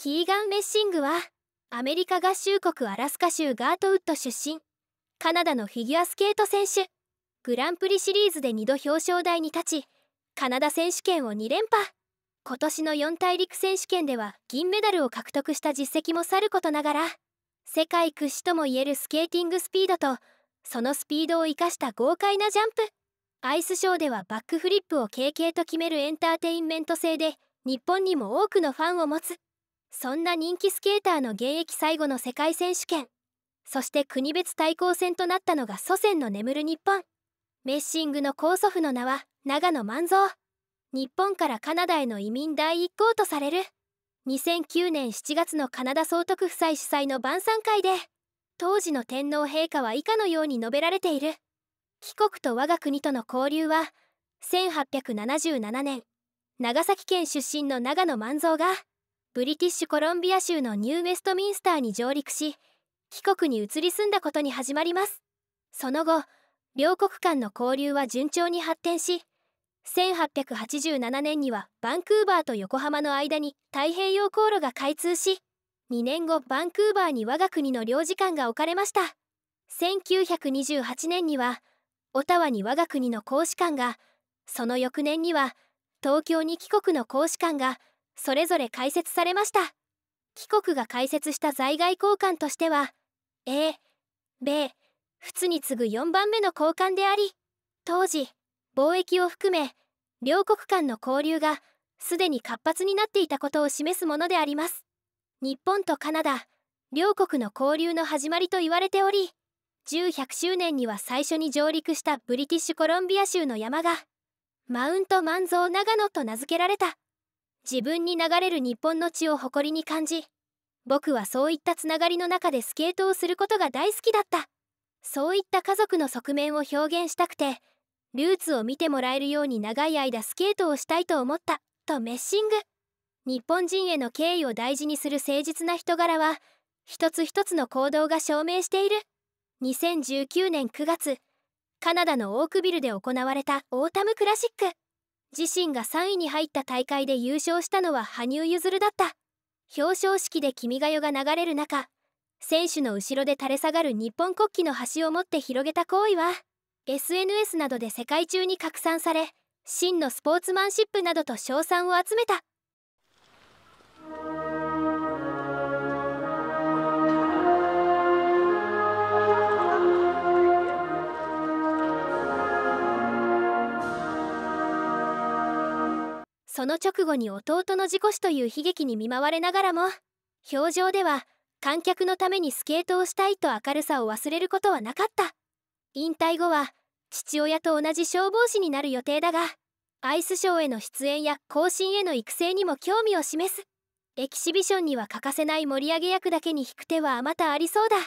キーガン・メッシングはアメリカ合衆国アラスカ州ガートウッド出身カナダのフィギュアスケート選手グランプリシリーズで2度表彰台に立ちカナダ選手権を2連覇今年の四大陸選手権では銀メダルを獲得した実績もさることながら世界屈指ともいえるスケーティングスピードとそのスピードを生かした豪快なジャンプアイスショーではバックフリップを軽々と決めるエンターテインメント性で日本にも多くのファンを持つそんな人気スケーターの現役最後の世界選手権そして国別対抗戦となったのが祖先の眠る日本メッシングの高祖父の名は長野万蔵日本からカナダへの移民第一項とされる2009年7月のカナダ総督夫妻主催の晩餐会で当時の天皇陛下は以下のように述べられている帰国と我が国との交流は1877年長崎県出身の長野万蔵がブリティッシュコロンビア州のニューウェストミンスターに上陸し帰国に移り住んだことに始まりますその後両国間の交流は順調に発展し1887年にはバンクーバーと横浜の間に太平洋航路が開通し2年後バンクーバーに我が国の領事館が置かれました1928年にはオタワに我が国の公使館がその翌年には東京に帰国の公使館がそれぞれ解説されました帰国が開設した在外交換としては A・ 米仏に次ぐ4番目の交換であり当時貿易を含め両国間の交流がすでに活発になっていたことを示すものであります日本とカナダ両国の交流の始まりと言われており1100周年には最初に上陸したブリティッシュコロンビア州の山がマウントマ万蔵長野と名付けられた自分に流れる日本の血を誇りに感じ僕はそういったつながりの中でスケートをすることが大好きだったそういった家族の側面を表現したくてルーツを見てもらえるように長い間スケートをしたいと思ったとメッシング日本人への敬意を大事にする誠実な人柄は一つ一つの行動が証明している2019年9月カナダのオークビルで行われたオータムクラシック自身が3位に入った大会で優勝したのは羽生結弦だった表彰式で「君が代」が流れる中選手の後ろで垂れ下がる日本国旗の端を持って広げた行為は SNS などで世界中に拡散され真のスポーツマンシップなどと称賛を集めた。その直後に弟の事故死という悲劇に見舞われながらも表情では観客のためにスケートをしたいと明るさを忘れることはなかった引退後は父親と同じ消防士になる予定だがアイスショーへの出演や行進への育成にも興味を示すエキシビションには欠かせない盛り上げ役だけに引く手はあまたありそうだ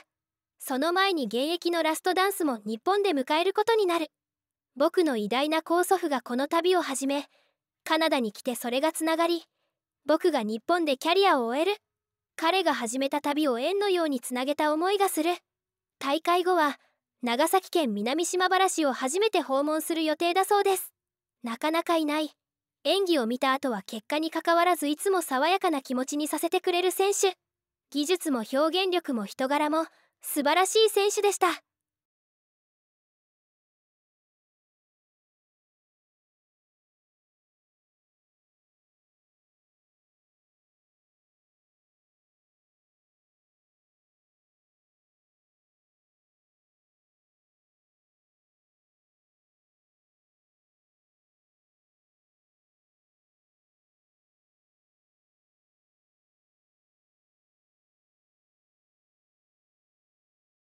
その前に現役のラストダンスも日本で迎えることになる僕の偉大な高祖父がこの旅を始めカナダに来てそれがつながり僕が日本でキャリアを終える彼が始めた旅を縁のようにつなげた思いがする大会後は長崎県南島原市を初めて訪問する予定だそうですなかなかいない演技を見た後は結果にかかわらずいつも爽やかな気持ちにさせてくれる選手技術も表現力も人柄も素晴らしい選手でした